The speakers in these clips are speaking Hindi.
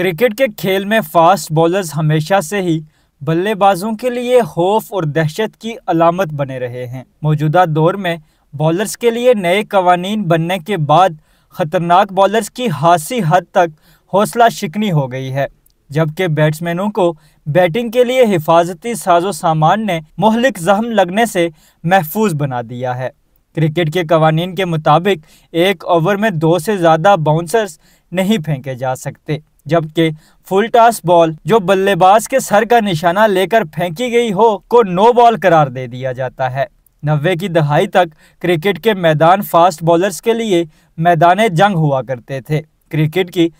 क्रिकेट के खेल में फास्ट बॉलर्स हमेशा से ही बल्लेबाजों के लिए खौफ और दहशत की अलामत बने रहे हैं मौजूदा दौर में बॉलर्स के लिए नए कवानीन बनने के बाद खतरनाक बॉलर्स की हासी हद तक हौसला शिकनी हो गई है जबकि बैट्समैनों को बैटिंग के लिए हिफाजती साजो सामान ने मोहलिक जहम लगने से महफूज बना दिया है क्रिकेट के कवानीन के मुताबिक एक ओवर में दो से ज़्यादा बाउंसर्स नहीं फेंके जा सकते जबकि फुल टॉस बॉल जो बल्लेबाज के सर का निशाना लेकर फेंकी गई हो को नो बॉल करार दे दिया जाता है नब्बे की दहाई तक क्रिकेट के मैदान फास्ट बॉलर्स के लिए मैदान जंग हुआ करते थे क्रिकेट की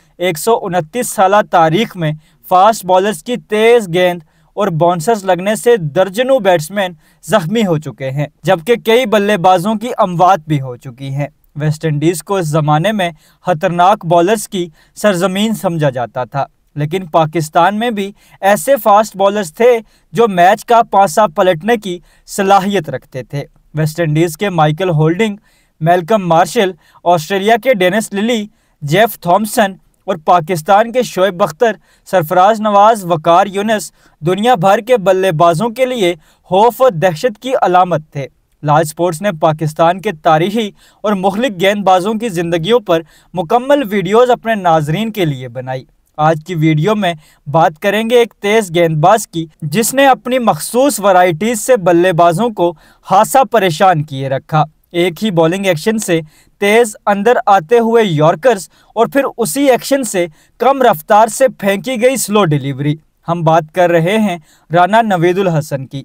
उनतीस साल तारीख में फास्ट बॉलर्स की तेज गेंद और बाउंसर्स लगने से दर्जनों बैट्समैन जख्मी हो चुके हैं जबकि कई बल्लेबाजों की अमवात भी हो चुकी हैं वेस्ट इंडीज़ को इस ज़माने में खतरनाक बॉलर्स की सरजमीन समझा जाता था लेकिन पाकिस्तान में भी ऐसे फास्ट बॉलर्स थे जो मैच का पासा पलटने की सलाहियत रखते थे वेस्ट इंडीज़ के Michael Holding Malcolm Marshall Australia के डेनिस लिली जेफ थॉमसन और पाकिस्तान के शोएब बख्तर सरफराज नवाज वकार यूनस दुनिया भर के बल्लेबाजों के लिए खौफ और दहशत की अलामत थे लाल स्पोर्ट्स ने पाकिस्तान के तारीखी और मुखलिक गेंदबाजों की ज़िंदगियों पर मुकम्मल वीडियोज़ अपने नाजरीन के लिए बनाई आज की वीडियो में बात करेंगे एक तेज़ गेंदबाज की जिसने अपनी मखसूस वराइटीज से बल्लेबाजों को हासा परेशान किए रखा एक ही बॉलिंग एक्शन से तेज़ अंदर आते हुए यॉर्कर्स और फिर उसी एक्शन से कम रफ्तार से फेंकी गई स्लो डिलीवरी हम बात कर रहे हैं राना नवीदुल हसन की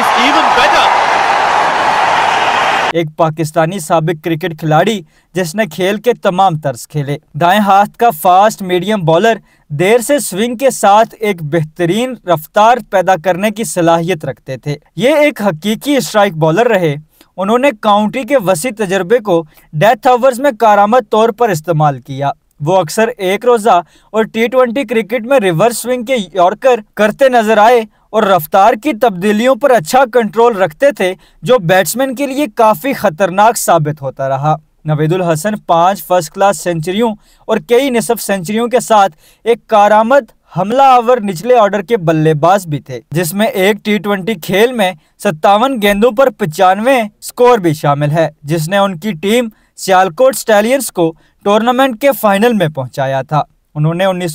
is even better. एक पाकिस्तानी सबक क्रिकेट खिलाड़ी जिसने खेल के तमाम तर्ज खेले दाएं हाथ का फास्ट मीडियम बॉलर देर से स्विंग के साथ एक बेहतरीन रफ्तार पैदा करने की सलाहियत रखते थे ये एक हकीकी स्ट्राइक बॉलर रहे उन्होंने काउंटी के वसी तजर्बे को डेथ ओवर्स में कारामद तौर पर इस्तेमाल किया वो अक्सर एक रोज़ा और टी ट्वेंटी क्रिकेट में रिवर्स स्विंग के यॉर्कर करते नजर आए और रफ्तार की तब्दीलियों पर अच्छा कंट्रोल रखते थे जो बैट्समैन के लिए काफ़ी खतरनाक साबित होता रहा नवेदुल हसन पांच फर्स्ट क्लास सेंचुरियों और कई निसफ सेंचुरियों के साथ एक कारामद हमला आवर निचले ऑर्डर के बल्लेबाज भी थे जिसमें एक टी खेल में सत्तावन गेंदों पर पचानवे स्कोर भी शामिल है जिसने उनकी टीम सियालकोट स्टैलियंस को टूर्नामेंट के फाइनल में पहुंचाया था उन्होंने उन्नीस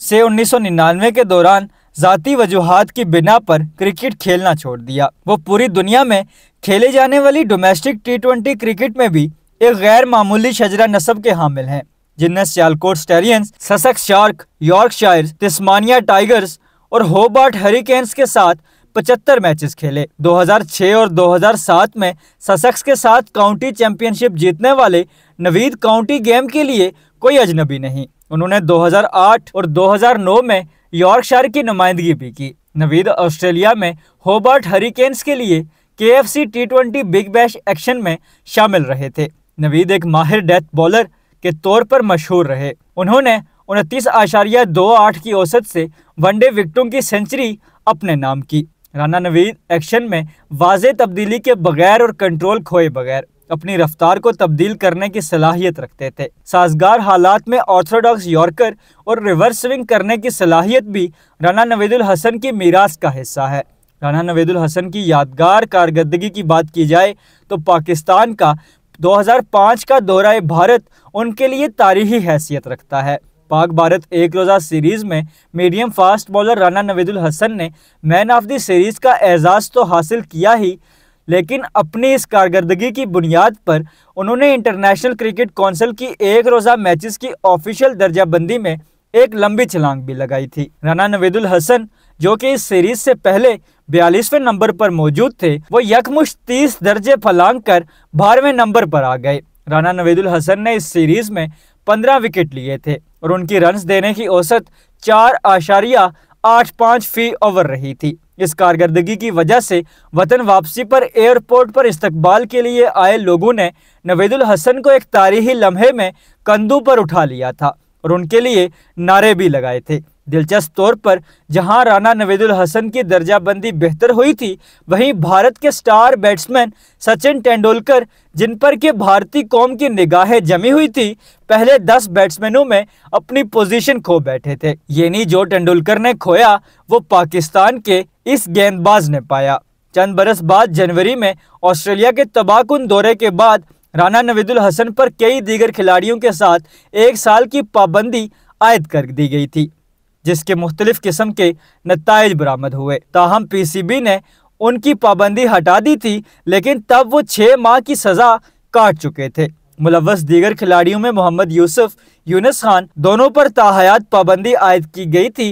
से 1999 के दौरान जाती वजूहत की बिना पर क्रिकेट खेलना छोड़ दिया वो पूरी दुनिया में खेले जाने वाली डोमेस्टिक टी ट्वेंटी क्रिकेट में भी एक गैर मामूली शजरा नस्ब के हामिल हैं जिनमें Sialkot Stallions Sussex Sharks Yorkshire Tasmania Tigers और होबार्ट हरिकेन्स के साथ पचहत्तर मैचेस खेले 2006 और 2007 में ससेक्स के साथ काउंटी चैंपियनशिप जीतने वाले नवीद काउंटी गेम के लिए कोई अजनबी नहीं उन्होंने 2008 और 2009 में यॉर्कशायर की नुमाइंदगी भी की नवीद ऑस्ट्रेलिया में होबर्ट हरिकेन्स के लिए K F C T twenty Big Bash action में शामिल रहे थे नवीद एक माहिर डेथ बॉलर के तौर पर मशहूर रहे उन्होंने उनतीस आशारिया दो आठ की औसत से वनडे विकटों की सेंचुरी अपने नाम की राना नवीद एक्शन में वाज तब्दीली के बगैर और कंट्रोल खोए बगैर अपनी रफ्तार को तब्दील करने की सलाहियत रखते थे साजगार हालात में ऑर्थोडॉक्स यॉर्कर और रिवर्स स्विंग करने की सलाहियत भी राना नवीदुल हसन की मीरास का हिस्सा है राना नवेदुल हसन की यादगार कारकर्दगी की बात की जाए तो पाकिस्तान का 2005 का दौरा भारत उनके लिए तारीखी हैसियत रखता है पाक भारत एक रोज़ा सीरीज़ में medium fast bowler Rana Navedul Hasan ने मैन ऑफ द सीरीज़ का एजाज़ तो हासिल किया ही लेकिन अपनी इस कारकर्दगी की बुनियाद पर उन्होंने इंटरनेशनल क्रिकेट कौंसिल की एक रोज़ा मैचेस की ऑफिशियल दर्जाबंदी में एक लंबी छलांग भी लगाई थी राना नवेदुल हसन जो कि इस सीरीज से पहले बयालीसवें नंबर पर मौजूद थे वो यकमुश तीस दर्जे फलांग कर बारहवें नंबर पर आ गए राना नवेदुल हसन ने इस सीरीज में पंद्रह विकेट लिए थे और उनकी रन देने की औसत चार आशारिया आठ पाँच फी ओवर रही थी इस कारकर्दगी की वजह से वतन वापसी पर एयरपोर्ट पर इस्तकबाल के लिए आए लोगों ने नवेदुल हसन को एक तारीखी लम्हे में कंधों पर उठा लिया था और उनके लिए नारे भी लगाए थे दिलचस्प तौर पर जहां राना नवेदुल हसन की दर्जाबंदी बेहतर हुई थी वहीं भारत के स्टार बैट्समैन सचिन तेंदुलकर जिन पर के भारतीय कौम की निगाहें जमी हुई थी पहले दस बैट्समैनों में अपनी पोजीशन खो बैठे थे ये नहीं जो तेंदुलकर ने खोया वो पाकिस्तान के इस गेंदबाज ने पाया चंद बरस बाद जनवरी में ऑस्ट्रेलिया के तबाहकुन दौरे के बाद राना नवीदुल हसन पर कई दीगर खिलाड़ियों के साथ एक साल की पाबंदी आयद कर दी गई थी जिसके मुख्तलिफ किस्म के नतज बरामद हुए ताहम पी सी बी ने उनकी पाबंदी हटा दी थी लेकिन तब वो छः माह की सज़ा काट चुके थे मुलवस दीगर खिलाड़ियों में मोहम्मद यूसुफ यूनस खान दोनों पर ताहायात पाबंदी आयद की गई थी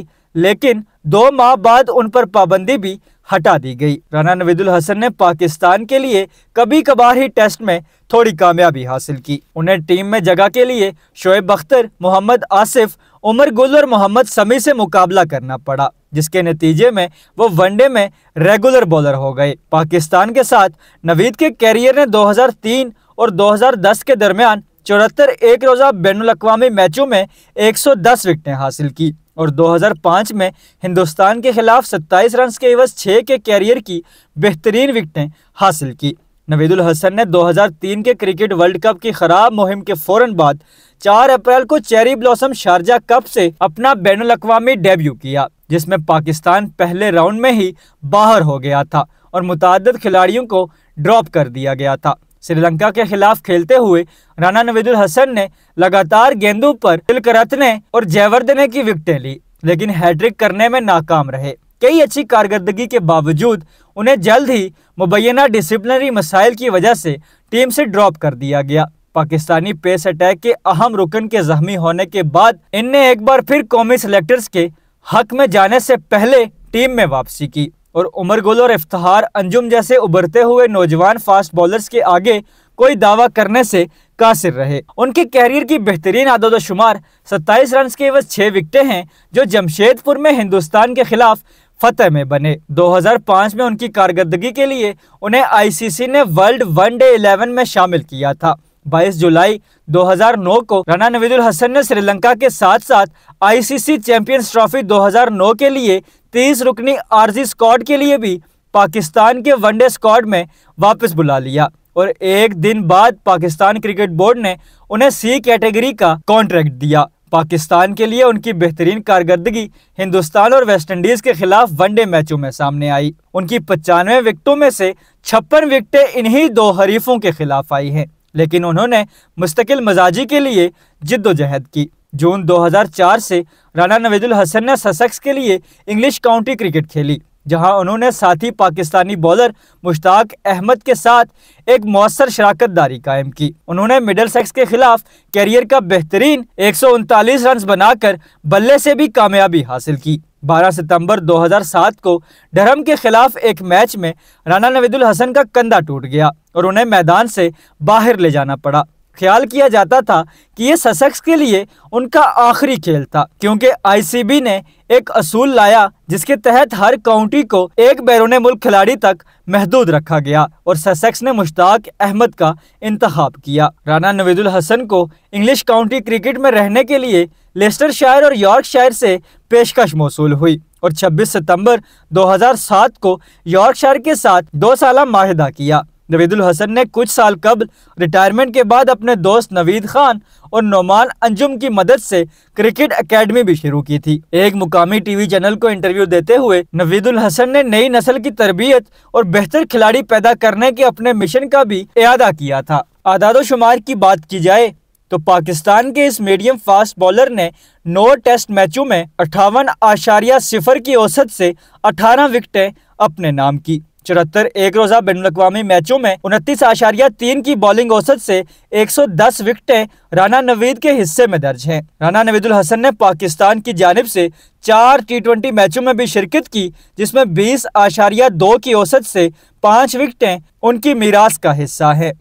लेकिन दो माह बाद उन पर पाबंदी भी हटा दी गई राना नवीदुल हसन ने पाकिस्तान के लिए कभी कभार ही टेस्ट में थोड़ी कामयाबी हासिल की उन्हें टीम में जगह के लिए शोएब अख्तर मोहम्मद आसिफ उमर गुल और मोहम्मद समी से मुकाबला करना पड़ा जिसके नतीजे में वो वनडे में रेगुलर बॉलर हो गए पाकिस्तान के साथ नवीद के कैरियर ने 2003 और 2010 के दरमियान चौहत्तर एक रोज़ा बैन अवी मैचों में 110 विकटें हासिल की और 2005 में हिंदुस्तान के खिलाफ 27 रन के एवज 6 के कैरियर की बेहतरीन विकटें हासिल की नवीदुल हसन ने 2003 के क्रिकेट वर्ल्ड कप की खराब मुहिम के फौरन बाद 4 अप्रैल को चेरी ब्लॉसम शारजा कप से अपना बैन अवी डेब्यू किया जिसमें पाकिस्तान पहले राउंड में ही बाहर हो गया था और मुतद खिलाड़ियों को ड्रॉप कर दिया गया था श्रीलंका के खिलाफ खेलते हुए राना नवीदुल हसन ने लगातार गेंदों पर तिलक और जयवर्धने की विकटें ली लेकिन हैट्रिक करने में नाकाम रहे कई अच्छी कारकर्दगी के बावजूद उन्हें जल्द ही मुबैना डिसिप्लिनरी मसाइल की वजह से टीम से ड्रॉप कर दिया गया पाकिस्तानी पेस अटैक के अहम रुकन के जख्मी होने के बाद इनने एक बार फिर कौमी सेलेक्टर्स के हक में जाने से पहले टीम में वापसी की और उमर गुल और इफ्तार अंजुम जैसे उभरते हुए नौजवान फास्ट बॉलर्स के आगे कोई दावा करने से कासिर रहे उनके कैरियर की बेहतरीन आदत शुमार सत्ताईस रन के एवज छः विकटें हैं जो जमशेदपुर में हिंदुस्तान के खिलाफ फतेह में बने 2005 में उनकी कारकर्दगी के लिए उन्हें आईसीसी ने वर्ल्ड वन डे इलेवन में शामिल किया था 22 जुलाई 2009 को राना नवीदुल हसन ने श्रीलंका के साथ साथ आईसीसी चैंपियंस ट्रॉफी 2009 के लिए तेईस रुकनी आरजी स्कॉड के लिए भी पाकिस्तान के वनडे स्कॉड में वापस बुला लिया और एक दिन बाद पाकिस्तान क्रिकेट बोर्ड ने उन्हें सी कैटेगरी का कॉन्ट्रैक्ट दिया पाकिस्तान के लिए उनकी बेहतरीन कारकर्दगी हिंदुस्तान और वेस्टइंडीज के खिलाफ वनडे मैचों में सामने आई उनकी पचानवे विकटों में से छप्पन विकटें इन्हीं दो हरीफों के खिलाफ आई हैं लेकिन उन्होंने मुस्तकिल मजाजी के लिए जिद्दोजहद की जून 2004 से राना नवेदुल हसन ने ससेक्स के लिए इंग्लिश काउंटी क्रिकेट खेली जहां उन्होंने साथी पाकिस्तानी बॉलर मुश्ताक अहमद के साथ एक मौसर शराकत दारी कायम की उन्होंने मिडल सेक्स के खिलाफ कैरियर का बेहतरीन एक रन बनाकर बल्ले से भी कामयाबी हासिल की 12 सितंबर 2007 को डरम के खिलाफ एक मैच में राना नवीदुल हसन का कंधा टूट गया और उन्हें मैदान से बाहर ले जाना पड़ा ख्याल किया जाता था कि ये सशक्स के लिए उनका आखिरी खेल था क्योंकि आईसीबी ने एक असूल लाया जिसके तहत हर काउंटी को एक बैरून मुल्क खिलाड़ी तक महदूद रखा गया और ससेक्स ने मुश्ताक अहमद का इंतब किया राना नवीदुल हसन को इंग्लिश काउंटी क्रिकेट में रहने के लिए लेस्टर शायर और यॉर्क शायर से पेशकश मौसू हुई और 26 सितंबर 2007 को यॉर्कशायर के साथ दो साल माहिदा किया नवीदुल हसन ने कुछ साल कबल रिटायरमेंट के बाद अपने दोस्त नवीद खान और नोमान अंजुम की मदद से क्रिकेट एकेडमी भी शुरू की थी एक मुकामी टीवी चैनल को इंटरव्यू देते हुए नवीदुल हसन ने नई नस्ल की तरबियत और बेहतर खिलाड़ी पैदा करने के अपने मिशन का भी अदा किया था आदादोशुमार की बात की जाए तो पाकिस्तान के इस मीडियम फास्ट बॉलर ने नौ टेस्ट मैचों में अठावन आशारिया सिफर की औसत से अठारह विकटें अपने नाम की चौहत्तर एक रोजा बैन अवी मैचों में उनतीस आशारिया तीन की बॉलिंग औसत से 110 विकेटें राना नवीद के हिस्से में दर्ज हैं। राना नवीदुल हसन ने पाकिस्तान की जानब से चार टी मैचों में भी शिरकत की जिसमें बीस आशारिया दो की औसत से पाँच विकेटें उनकी मीरास का हिस्सा है